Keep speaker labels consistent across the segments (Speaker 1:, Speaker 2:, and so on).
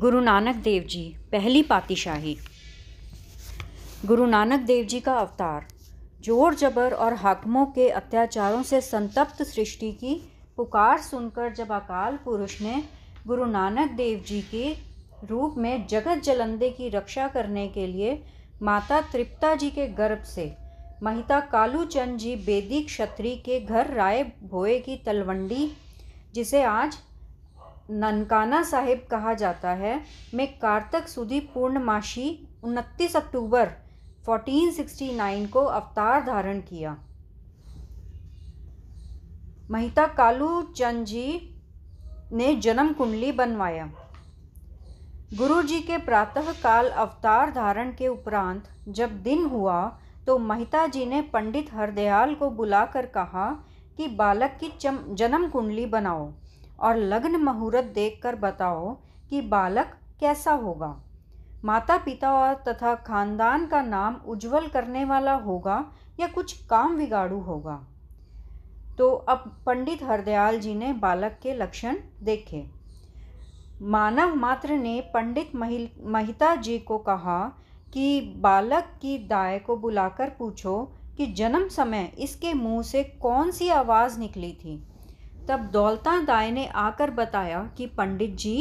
Speaker 1: गुरु नानक देव जी पहली पातिशाही गुरु नानक देव जी का अवतार जोर जबर और हाकमों के अत्याचारों से संतप्त सृष्टि की पुकार सुनकर जब अकाल पुरुष ने गुरु नानक देव जी के रूप में जगत जलंदे की रक्षा करने के लिए माता तृप्ता जी के गर्भ से महिता कालूचंद जी बेदी क्षत्री के घर राय भोए की तलवंडी जिसे आज ननकाना साहिब कहा जाता है में कार्तक सुदी पूर्णमाशी 29 अक्टूबर 1469 को अवतार धारण किया महिता कालू चंद जी ने जन्म कुंडली बनवाया गुरु जी के प्रातः काल अवतार धारण के उपरांत जब दिन हुआ तो महिता जी ने पंडित हरदयाल को बुलाकर कहा कि बालक की जन्म कुंडली बनाओ और लग्न मुहूर्त देखकर बताओ कि बालक कैसा होगा माता पिता और तथा खानदान का नाम उज्जवल करने वाला होगा या कुछ काम बिगाड़ू होगा तो अब पंडित हरदयाल जी ने बालक के लक्षण देखे मानव मात्र ने पंडित महिल महिता जी को कहा कि बालक की दाय को बुलाकर पूछो कि जन्म समय इसके मुंह से कौन सी आवाज़ निकली थी तब दौलता दाय ने आकर बताया कि पंडित जी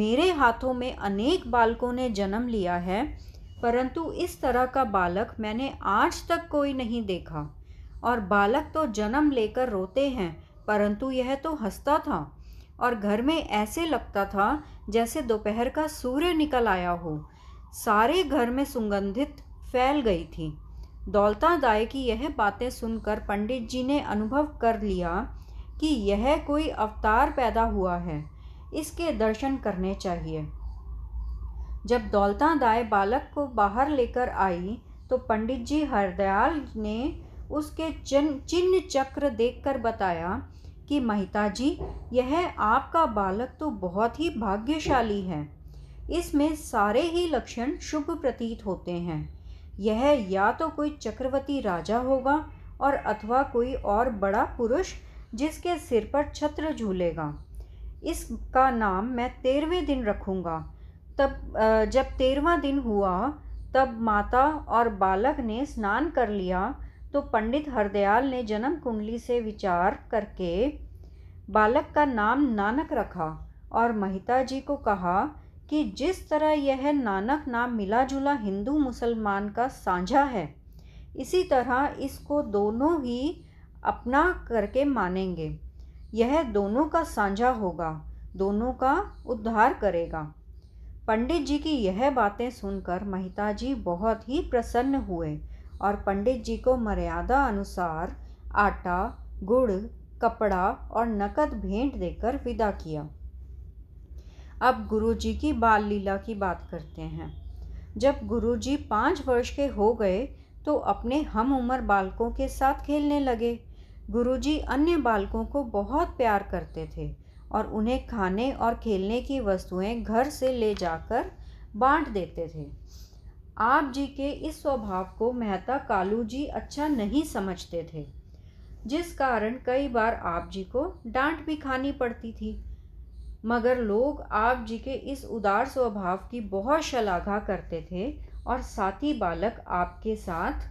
Speaker 1: मेरे हाथों में अनेक बालकों ने जन्म लिया है परंतु इस तरह का बालक मैंने आज तक कोई नहीं देखा और बालक तो जन्म लेकर रोते हैं परंतु यह तो हंसता था और घर में ऐसे लगता था जैसे दोपहर का सूर्य निकल आया हो सारे घर में सुगंधित फैल गई थी दौलता दाय की यह बातें सुनकर पंडित जी ने अनुभव कर लिया कि यह कोई अवतार पैदा हुआ है इसके दर्शन करने चाहिए जब दौलता दाय बालक को बाहर लेकर आई तो पंडित जी हरदयाल ने उसके चिन्ह चिन्ह चक्र देखकर बताया कि महिता जी यह आपका बालक तो बहुत ही भाग्यशाली है इसमें सारे ही लक्षण शुभ प्रतीत होते हैं यह या तो कोई चक्रवर्ती राजा होगा और अथवा कोई और बड़ा पुरुष जिसके सिर पर छत्र झूलेगा इसका नाम मैं तेरहवें दिन रखूँगा तब जब तेरहवा दिन हुआ तब माता और बालक ने स्नान कर लिया तो पंडित हरदयाल ने जन्म कुंडली से विचार करके बालक का नाम नानक रखा और महिता जी को कहा कि जिस तरह यह नानक नाम मिला जुला हिंदू मुसलमान का साझा है इसी तरह इसको दोनों ही अपना करके मानेंगे यह दोनों का साझा होगा दोनों का उद्धार करेगा पंडित जी की यह बातें सुनकर महिता जी बहुत ही प्रसन्न हुए और पंडित जी को मर्यादा अनुसार आटा गुड़ कपड़ा और नकद भेंट देकर विदा किया अब गुरु जी की बाल लीला की बात करते हैं जब गुरु जी पाँच वर्ष के हो गए तो अपने हम उम्र बालकों के साथ खेलने लगे गुरुजी अन्य बालकों को बहुत प्यार करते थे और उन्हें खाने और खेलने की वस्तुएं घर से ले जाकर बांट देते थे आप जी के इस स्वभाव को मेहता कालू जी अच्छा नहीं समझते थे जिस कारण कई बार आप जी को डांट भी खानी पड़ती थी मगर लोग आप जी के इस उदार स्वभाव की बहुत शलाघा करते थे और साथी बालक आपके साथ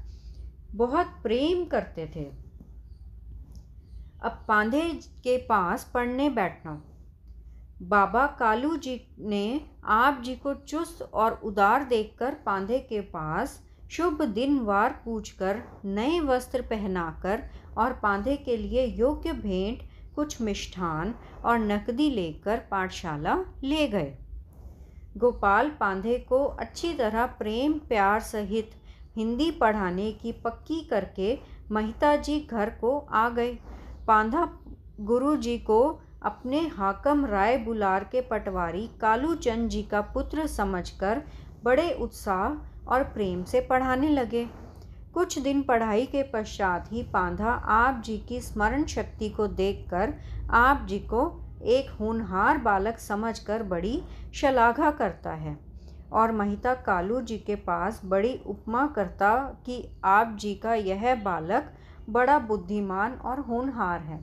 Speaker 1: बहुत प्रेम करते थे अब पांधे के पास पढ़ने बैठना बाबा कालू जी ने आप जी को चुस्त और उदार देखकर पांधे के पास शुभ दिन वार पूछकर नए वस्त्र पहनाकर और पांधे के लिए योग्य भेंट कुछ मिष्ठान और नकदी लेकर पाठशाला ले गए गोपाल पांधे को अच्छी तरह प्रेम प्यार सहित हिंदी पढ़ाने की पक्की करके महिता जी घर को आ गए पांधा गुरु जी को अपने हाकम राय बुलार के पटवारी कालूचंद जी का पुत्र समझकर बड़े उत्साह और प्रेम से पढ़ाने लगे कुछ दिन पढ़ाई के पश्चात ही पांधा आप जी की स्मरण शक्ति को देखकर आप जी को एक होनहार बालक समझकर बड़ी शलाघा करता है और महिता कालू जी के पास बड़ी उपमा करता कि आप जी का यह बालक बड़ा बुद्धिमान और होनहार है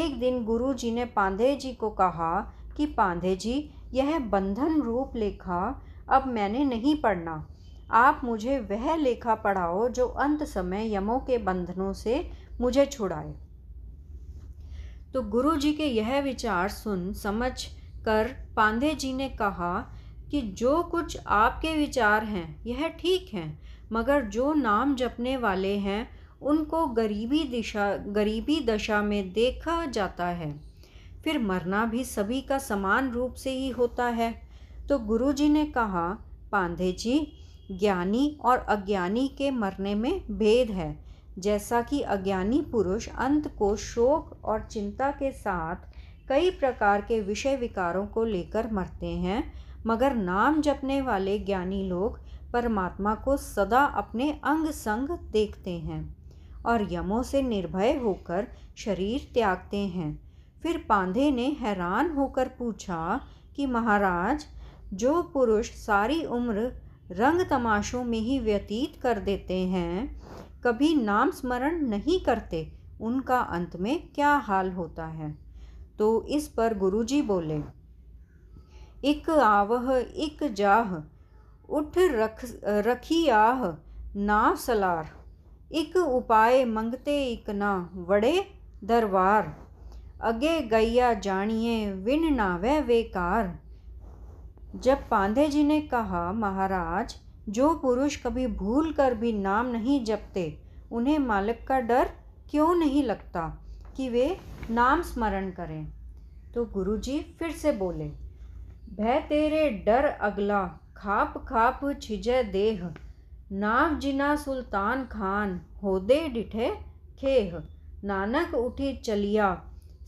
Speaker 1: एक दिन गुरु जी ने पांधे जी को कहा कि पांधे जी यह बंधन रूप लेखा अब मैंने नहीं पढ़ना आप मुझे वह लेखा पढ़ाओ जो अंत समय यमों के बंधनों से मुझे छुड़ाए तो गुरु जी के यह विचार सुन समझ कर पांधे जी ने कहा कि जो कुछ आपके विचार हैं यह ठीक हैं मगर जो नाम जपने वाले हैं उनको गरीबी दिशा गरीबी दशा में देखा जाता है फिर मरना भी सभी का समान रूप से ही होता है तो गुरु जी ने कहा पांधे जी ज्ञानी और अज्ञानी के मरने में भेद है जैसा कि अज्ञानी पुरुष अंत को शोक और चिंता के साथ कई प्रकार के विषय विकारों को लेकर मरते हैं मगर नाम जपने वाले ज्ञानी लोग परमात्मा को सदा अपने अंग संग देखते हैं और यमों से निर्भय होकर शरीर त्यागते हैं फिर पांधे ने हैरान होकर पूछा कि महाराज जो पुरुष सारी उम्र रंग तमाशों में ही व्यतीत कर देते हैं कभी नाम स्मरण नहीं करते उनका अंत में क्या हाल होता है तो इस पर गुरुजी बोले इक आवह इक जाह उठ रख रखी आह नाव सलार ਇੱਕ उपाय मंगते ਇੱਕ ना वड़े ਦਰਬਾਰ अगे गैया जानिए विन नावे वेकार जब पांधे जी ने कहा महाराज जो पुरुष कभी भूल कर भी नाम नहीं जपते उन्हें मालिक का डर क्यों नहीं लगता कि वे नाम स्मरण करें तो गुरु जी फिर से बोले भय तेरे डर अगला खाप खाप छिजे देह जिना सुल्तान खान होदे डिठे खेह नानक उठी चलिया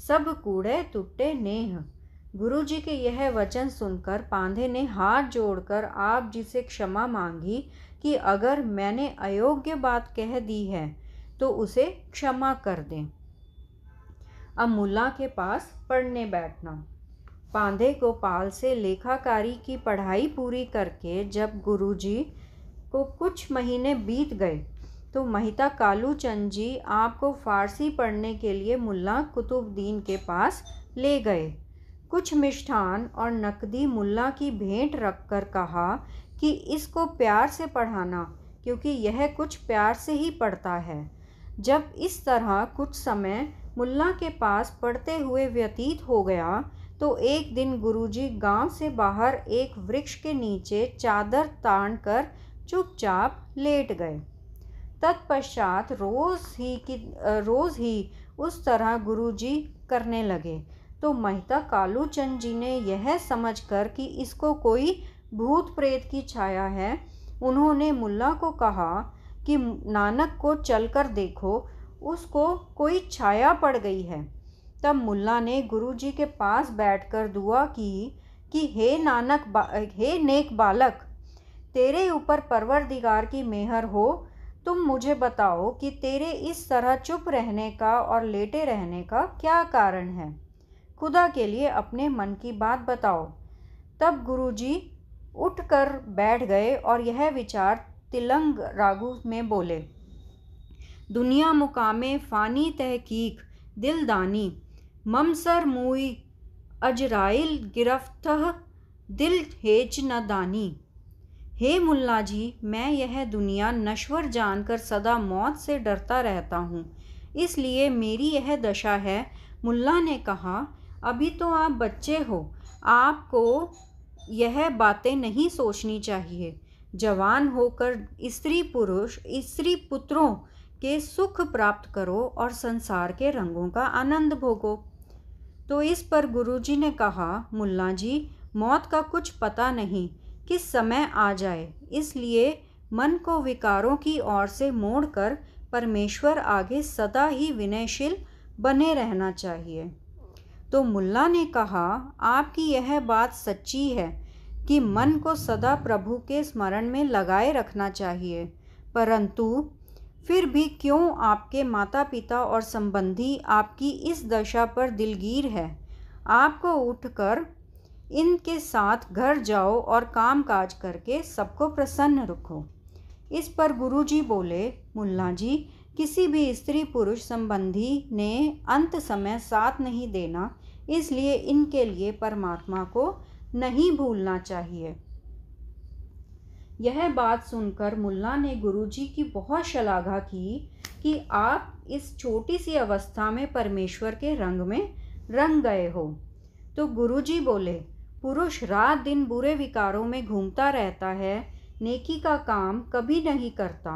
Speaker 1: सब कूड़े टूटे नेह गुरु जी के यह वचन सुनकर पांधे ने हाथ जोड़कर आप जी से क्षमा मांगी कि अगर मैंने अयोग्य बात कह दी है तो उसे क्षमा कर दें अब मुला के पास पढ़ने बैठना पांधे गोपाल से लेखाकारी की पढ़ाई पूरी करके जब गुरुजी को कुछ महीने बीत गए तो महिता कालू चंद जी आपको फारसी पढ़ने के लिए मुल्ला कुतुबद्दीन के पास ले गए कुछ मिष्ठान और नकदी मुल्ला की भेंट रखकर कहा कि इसको प्यार से पढ़ाना क्योंकि यह कुछ प्यार से ही पढ़ता है जब इस तरह कुछ समय मुल्ला के पास पढ़ते हुए व्यतीत हो गया तो एक दिन गुरुजी गांव से बाहर एक वृक्ष के नीचे चादर तान कर चुपचाप लेट गए तत्पश्चात रोज़ ही की रोज़ ही उस तरह गुरुजी करने लगे तो महिता कालूचंद जी ने यह समझकर कि इसको कोई भूत प्रेत की छाया है उन्होंने मुल्ला को कहा कि नानक को चलकर देखो उसको कोई छाया पड़ गई है तब मुल्ला ने गुरुजी के पास बैठकर दुआ की कि हे नानक हे नेक बालक तेरे ऊपर परवरदिगार की मेहर हो तुम मुझे बताओ कि तेरे इस तरह चुप रहने का और लेटे रहने का क्या कारण है खुदा के लिए अपने मन की बात बताओ तब गुरुजी उठकर बैठ गए और यह विचार तिलंग रागु में बोले दुनिया मुकामे फ़ानी तहकीक दिलदानी ममसर मुई अजराइल गिरफ्त दिल हेच न दानी हे मुल्ला जी मैं यह दुनिया नश्वर जानकर सदा मौत से डरता रहता हूँ इसलिए मेरी यह दशा है मुल्ला ने कहा अभी तो आप बच्चे हो आपको यह बातें नहीं सोचनी चाहिए जवान होकर स्त्री पुरुष स्त्री पुत्रों के सुख प्राप्त करो और संसार के रंगों का आनंद भोगो तो इस पर गुरुजी ने कहा मुल्ला जी मौत का कुछ पता नहीं किस समय आ जाए इसलिए मन को विकारों की ओर से मोड़कर परमेश्वर आगे सदा ही विनयशील बने रहना चाहिए तो मुल्ला ने कहा आपकी यह बात सच्ची है कि मन को सदा प्रभु के स्मरण में लगाए रखना चाहिए परंतु फिर भी क्यों आपके माता पिता और संबंधी आपकी इस दशा पर दिलगीर है आपको उठकर इनके साथ घर जाओ और काम काज करके सबको प्रसन्न रखो इस पर गुरुजी बोले मुल्ला जी किसी भी स्त्री पुरुष संबंधी ने अंत समय साथ नहीं देना इसलिए इनके लिए परमात्मा को नहीं भूलना चाहिए यह बात सुनकर मुल्ला ने गुरुजी की बहुत शलाघा की कि आप इस छोटी सी अवस्था में परमेश्वर के रंग में रंग गए हो तो गुरुजी बोले पुरुष रात दिन बुरे विकारों में घूमता रहता है नेकी का काम कभी नहीं करता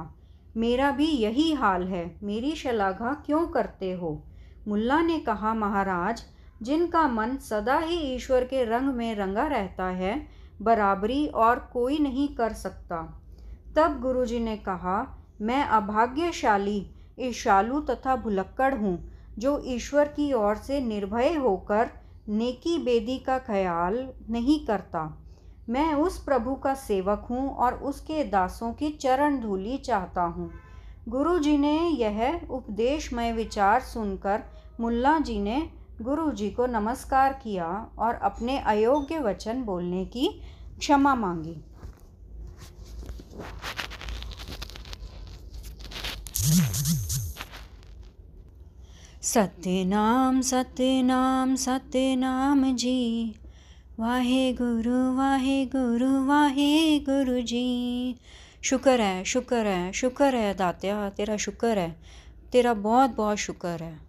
Speaker 1: मेरा भी यही हाल है मेरी शलाघा क्यों करते हो मुल्ला ने कहा महाराज जिनका मन सदा ही ईश्वर के रंग में रंगा रहता है बराबरी और कोई नहीं कर सकता तब गुरुजी ने कहा मैं अभाग्यशाली ईशालु तथा भुलक्कड़ हूँ जो ईश्वर की ओर से निर्भय होकर नेकी बेदी का ख्याल नहीं करता मैं उस प्रभु का सेवक हूँ और उसके दासों की चरण धूली चाहता हूँ गुरु जी ने यह उपदेशमय विचार सुनकर मुल्ला जी ने गुरु जी को नमस्कार किया और अपने अयोग्य वचन बोलने की क्षमा मांगी सत्य नाम सत्य नाम जी वाहे गुरु वाहे गुरु वाहे गुरु जी शुक्र है शुक्र है शुक्र है दात्या तेरा शुक्र है तेरा बहुत बहुत शुक्र है